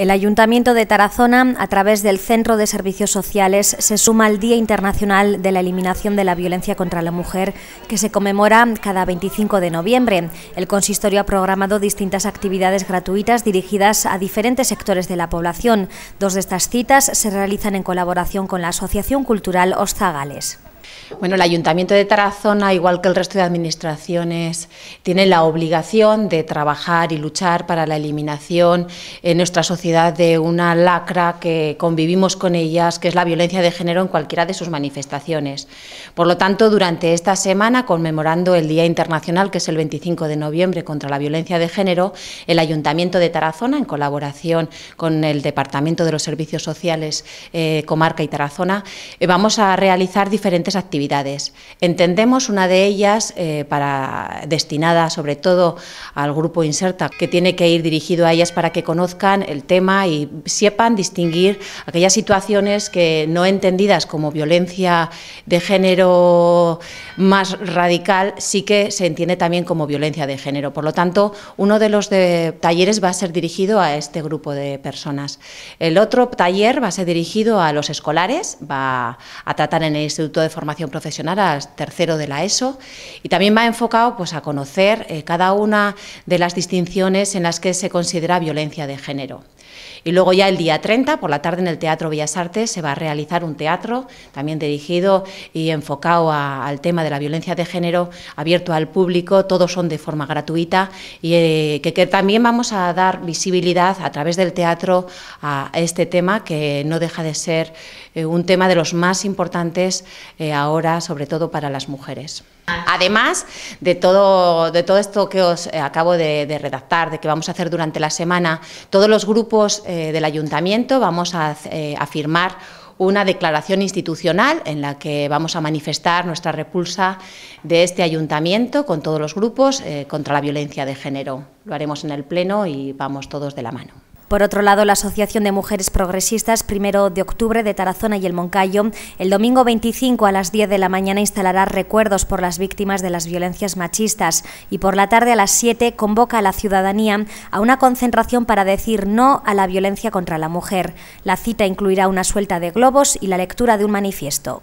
El Ayuntamiento de Tarazona, a través del Centro de Servicios Sociales, se suma al Día Internacional de la Eliminación de la Violencia contra la Mujer, que se conmemora cada 25 de noviembre. El consistorio ha programado distintas actividades gratuitas dirigidas a diferentes sectores de la población. Dos de estas citas se realizan en colaboración con la Asociación Cultural Ostagales. Bueno, el Ayuntamiento de Tarazona, igual que el resto de administraciones, tiene la obligación de trabajar y luchar para la eliminación en nuestra sociedad de una lacra que convivimos con ellas, que es la violencia de género en cualquiera de sus manifestaciones. Por lo tanto, durante esta semana, conmemorando el Día Internacional, que es el 25 de noviembre, contra la violencia de género, el Ayuntamiento de Tarazona, en colaboración con el Departamento de los Servicios Sociales, eh, Comarca y Tarazona, eh, vamos a realizar diferentes actividades. Entendemos una de ellas eh, para, destinada sobre todo al grupo Inserta, que tiene que ir dirigido a ellas para que conozcan el tema y sepan distinguir aquellas situaciones que no entendidas como violencia de género más radical, sí que se entiende también como violencia de género. Por lo tanto, uno de los talleres va a ser dirigido a este grupo de personas. El otro taller va a ser dirigido a los escolares, va a tratar en el Instituto de Formación formación profesional al tercero de la ESO y también va enfocado pues, a conocer eh, cada una de las distinciones en las que se considera violencia de género. Y luego ya el día 30, por la tarde, en el Teatro Bellas Artes, se va a realizar un teatro también dirigido y enfocado al tema de la violencia de género, abierto al público, todos son de forma gratuita y eh, que, también vamos a dar visibilidad a través del teatro a este tema que no deja de ser eh, un tema de los más importantes eh, ahora, sobre todo para las mujeres. Ah. Además de todo, de todo esto que os eh, acabo de, redactar, de que vamos a hacer durante la semana, todos los grupos eh, del ayuntamiento vamos eh, a, firmar una declaración institucional en la que vamos a manifestar nuestra repulsa de este ayuntamiento con todos los grupos contra la violencia de género. Lo haremos en el Pleno y vamos todos de la mano. Por otro lado, la Asociación de Mujeres Progresistas, primero de octubre de Tarazona y el Moncayo, el domingo 25 a las 10 de la mañana instalará recuerdos por las víctimas de las violencias machistas y por la tarde a las 7 convoca a la ciudadanía a una concentración para decir no a la violencia contra la mujer. La cita incluirá una suelta de globos y la lectura de un manifiesto.